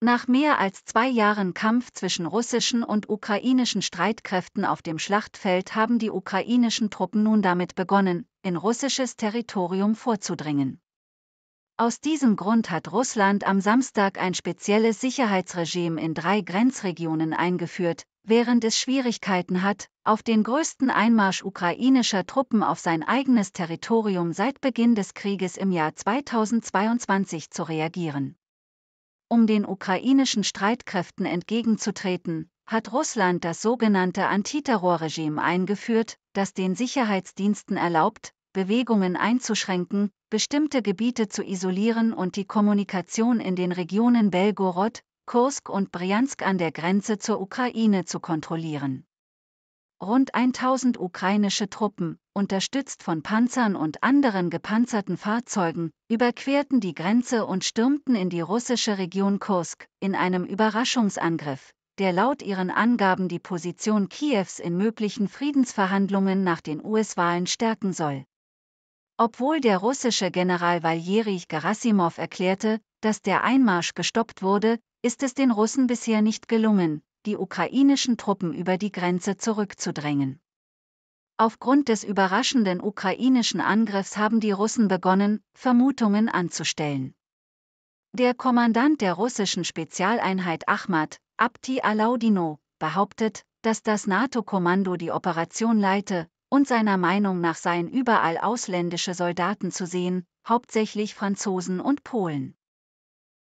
Nach mehr als zwei Jahren Kampf zwischen russischen und ukrainischen Streitkräften auf dem Schlachtfeld haben die ukrainischen Truppen nun damit begonnen, in russisches Territorium vorzudringen. Aus diesem Grund hat Russland am Samstag ein spezielles Sicherheitsregime in drei Grenzregionen eingeführt, während es Schwierigkeiten hat, auf den größten Einmarsch ukrainischer Truppen auf sein eigenes Territorium seit Beginn des Krieges im Jahr 2022 zu reagieren. Um den ukrainischen Streitkräften entgegenzutreten, hat Russland das sogenannte Antiterrorregime eingeführt, das den Sicherheitsdiensten erlaubt, Bewegungen einzuschränken, bestimmte Gebiete zu isolieren und die Kommunikation in den Regionen Belgorod, Kursk und Bryansk an der Grenze zur Ukraine zu kontrollieren rund 1000 ukrainische Truppen, unterstützt von Panzern und anderen gepanzerten Fahrzeugen, überquerten die Grenze und stürmten in die russische Region Kursk, in einem Überraschungsangriff, der laut ihren Angaben die Position Kiews in möglichen Friedensverhandlungen nach den US-Wahlen stärken soll. Obwohl der russische General Valjeri Gerasimov erklärte, dass der Einmarsch gestoppt wurde, ist es den Russen bisher nicht gelungen, die ukrainischen Truppen über die Grenze zurückzudrängen. Aufgrund des überraschenden ukrainischen Angriffs haben die Russen begonnen, Vermutungen anzustellen. Der Kommandant der russischen Spezialeinheit Ahmad, Abdi Alaudino, behauptet, dass das NATO-Kommando die Operation leite, und seiner Meinung nach seien überall ausländische Soldaten zu sehen, hauptsächlich Franzosen und Polen.